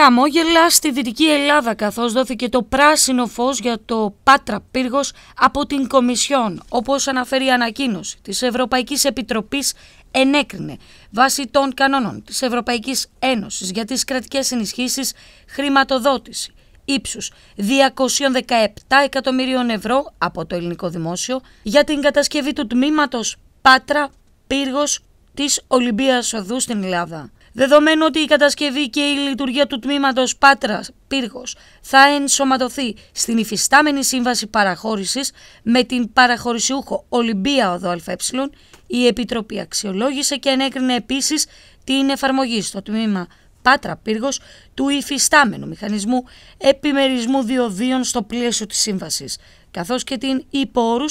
Χαμόγελα στη Δυτική Ελλάδα καθώς δόθηκε το πράσινο φως για το Πάτρα Πύργος από την Κομισιόν, όπως αναφέρει η ανακοίνωση της Ευρωπαϊκής Επιτροπής ενέκρινε βάσει των κανόνων της Ευρωπαϊκής Ένωσης για τις κρατικές ενισχύσεις χρηματοδότηση ύψους 217 εκατομμυρίων ευρώ από το ελληνικό δημόσιο για την κατασκευή του τμήματος Πάτρα Πύργος της Ολυμπίας Οδού στην Ελλάδα. Δεδομένου ότι η κατασκευή και η λειτουργία του τμήματος Πάτρας Πύργος θα ενσωματωθεί στην υφιστάμενη σύμβαση παραχώρησης με την παραχωρησιούχο Ολυμπία Οδό ΑΕ, η Επιτροπή αξιολόγησε και ενέκρινε επίσης την εφαρμογή στο τμήμα Πάτρα Πύργος του υφιστάμενου μηχανισμού επιμερισμού διοδίων στο πλαίσιο της σύμβασης, καθώς και την υπόρου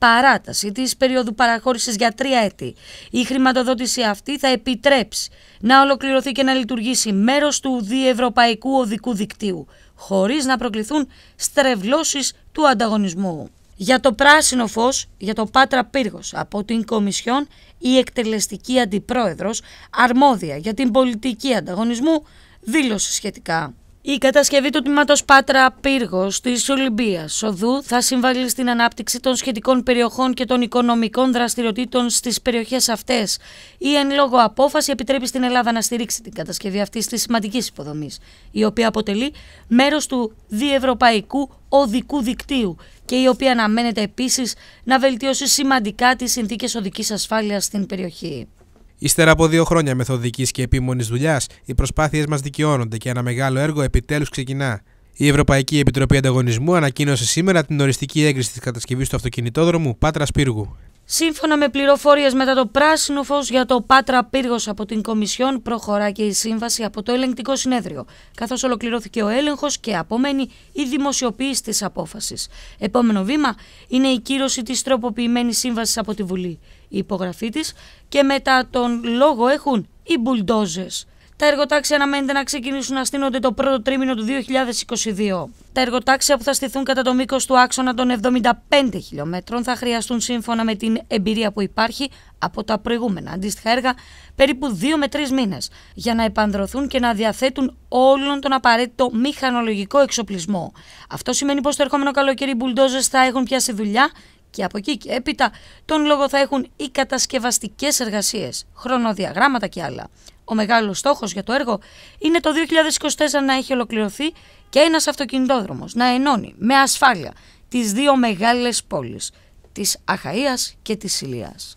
παράταση της περίοδου παραχώρησης για τρία έτη. Η χρηματοδότηση αυτή θα επιτρέψει να ολοκληρωθεί και να λειτουργήσει μέρος του διευρωπαϊκού οδικού δικτύου, χωρίς να προκληθούν στρεβλώσεις του ανταγωνισμού. Για το πράσινο φως, για το Πάτρα Πύργος, από την Κομισιόν, η εκτελεστική αντιπρόεδρος, αρμόδια για την πολιτική ανταγωνισμού, δήλωσε σχετικά. Η κατασκευή του τμήματος Πάτρα Πύργος της Ολυμπίας Οδού θα συμβάλλει στην ανάπτυξη των σχετικών περιοχών και των οικονομικών δραστηριοτήτων στις περιοχές αυτές. Η εν λόγω απόφαση επιτρέπει στην Ελλάδα να στηρίξει την κατασκευή αυτή της σημαντικής υποδομής, η οποία αποτελεί μέρος του διευρωπαϊκού οδικού δικτύου και η οποία αναμένεται επίσης να βελτιώσει σημαντικά τις συνθήκες οδικής ασφάλειας στην περιοχή. Ύστερα από δύο χρόνια μεθοδικής και επίμονης δουλειάς, οι προσπάθειες μας δικαιώνονται και ένα μεγάλο έργο επιτέλους ξεκινά. Η Ευρωπαϊκή Επιτροπή Ανταγωνισμού ανακοίνωσε σήμερα την οριστική έγκριση της κατασκευής του αυτοκινητόδρομου Πάτρα Πύργου. Σύμφωνα με πληροφορίες μετά το πράσινο φως για το Πάτρα Πύργος από την Κομισιόν, προχωρά και η σύμβαση από το ελεγκτικό συνέδριο. Καθώς ολοκληρώθηκε ο έλεγχος και απομένει η δημοσιοποίηση της απόφασης. Επόμενο βήμα είναι η κύρωση της τροποποιημένης σύμβασης από τη Βουλή. Η υπογραφή της και μετά τον λόγο έχουν οι μπουλντόζες. Τα εργοτάξια αναμένεται να ξεκινήσουν να στείνονται το πρώτο τρίμηνο του 2022. Τα εργοτάξια που θα στηθούν κατά το μήκος του άξονα των 75 χιλιόμετρων θα χρειαστούν σύμφωνα με την εμπειρία που υπάρχει από τα προηγούμενα αντίστοιχα έργα περίπου 2 με 3 μήνες για να επανδρωθούν και να διαθέτουν όλον τον απαραίτητο μηχανολογικό εξοπλισμό. Αυτό σημαίνει πως το ερχόμενο καλοκαίρι οι μπουλντόζες θα έχουν πιάσει δουλειά και από εκεί και έπειτα τον λόγο θα έχουν οι κατασκευαστικές εργασίες, χρονοδιαγράμματα και άλλα. Ο μεγάλος στόχος για το έργο είναι το 2024 να έχει ολοκληρωθεί και ένας αυτοκινητόδρομος να ενώνει με ασφάλεια τις δύο μεγάλες πόλεις, της Αχαΐας και της Ηλίας.